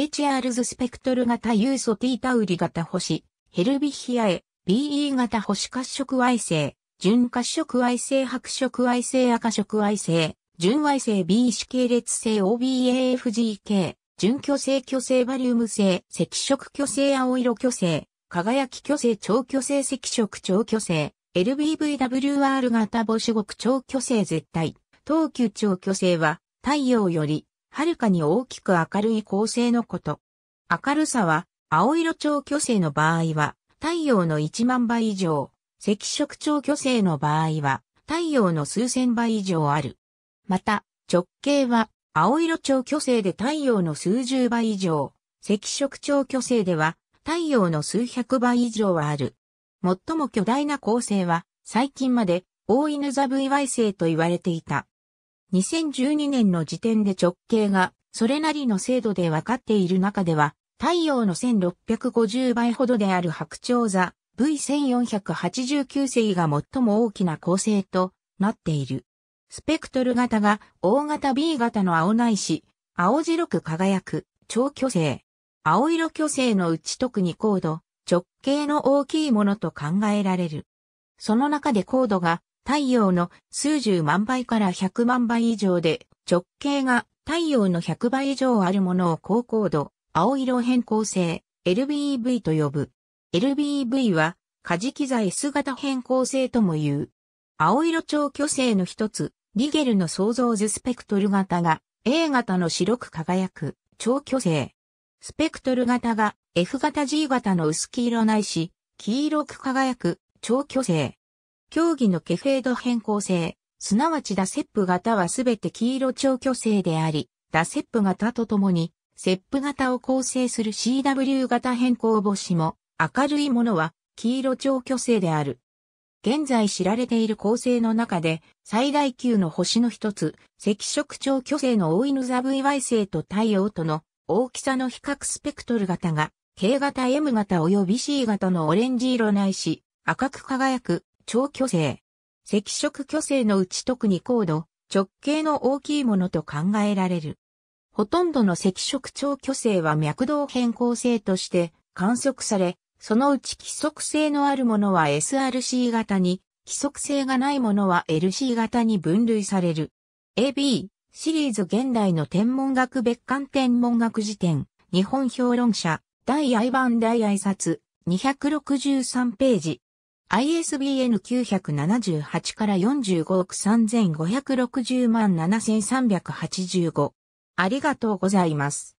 HR ズスペクトル型ユーティータウリ型星、ヘルビヒアエ、BE 型星褐色矮星、純褐色矮星白色矮星赤色矮星、純矮星 B 子系列星 OBAFGK、純巨星巨星バリウム星、赤色巨星青色巨星、輝き巨星超巨星赤色超巨星、LBVWR 型母子極超巨星絶対、東急超巨星は太陽よりはるかに大きく明るい構成のこと。明るさは、青色超巨星の場合は、太陽の1万倍以上、赤色超巨星の場合は、太陽の数千倍以上ある。また、直径は、青色超巨星で太陽の数十倍以上、赤色超巨星では、太陽の数百倍以上はある。最も巨大な恒星は、最近まで、大犬座 VY 星と言われていた。2012年の時点で直径がそれなりの精度で分かっている中では、太陽の1650倍ほどである白鳥座 V1489 星が最も大きな構成となっている。スペクトル型が大型 B 型の青ないし、青白く輝く超巨星。青色巨星のうち特に高度、直径の大きいものと考えられる。その中で高度が太陽の数十万倍から100万倍以上で、直径が太陽の100倍以上あるものを高高度、青色変更性、LBEV と呼ぶ。LBEV は、火磁器材 S 型変更性とも言う。青色超巨星の一つ、リゲルの創造図スペクトル型が A 型の白く輝く超巨星。スペクトル型が F 型 G 型の薄黄色ないし、黄色く輝く超巨星。競技のケフェード変更性、すなわちダセップ型はすべて黄色超巨性であり、ダセップ型とともに、セップ型を構成する CW 型変更母子も、明るいものは黄色超巨星である。現在知られている構成の中で、最大級の星の一つ、赤色超巨星の大犬座 VY 星と太陽との大きさの比較スペクトル型が、K 型 M 型及び C 型のオレンジ色ないし、赤く輝く超巨星。赤色巨星のうち特に高度、直径の大きいものと考えられる。ほとんどの赤色超巨星は脈動変更性として観測され、そのうち規則性のあるものは SRC 型に、規則性がないものは LC 型に分類される。AB、シリーズ現代の天文学別館天文学辞典、日本評論者、第愛版第挨拶、263ページ。ISBN 978から45億3560万7385。ありがとうございます。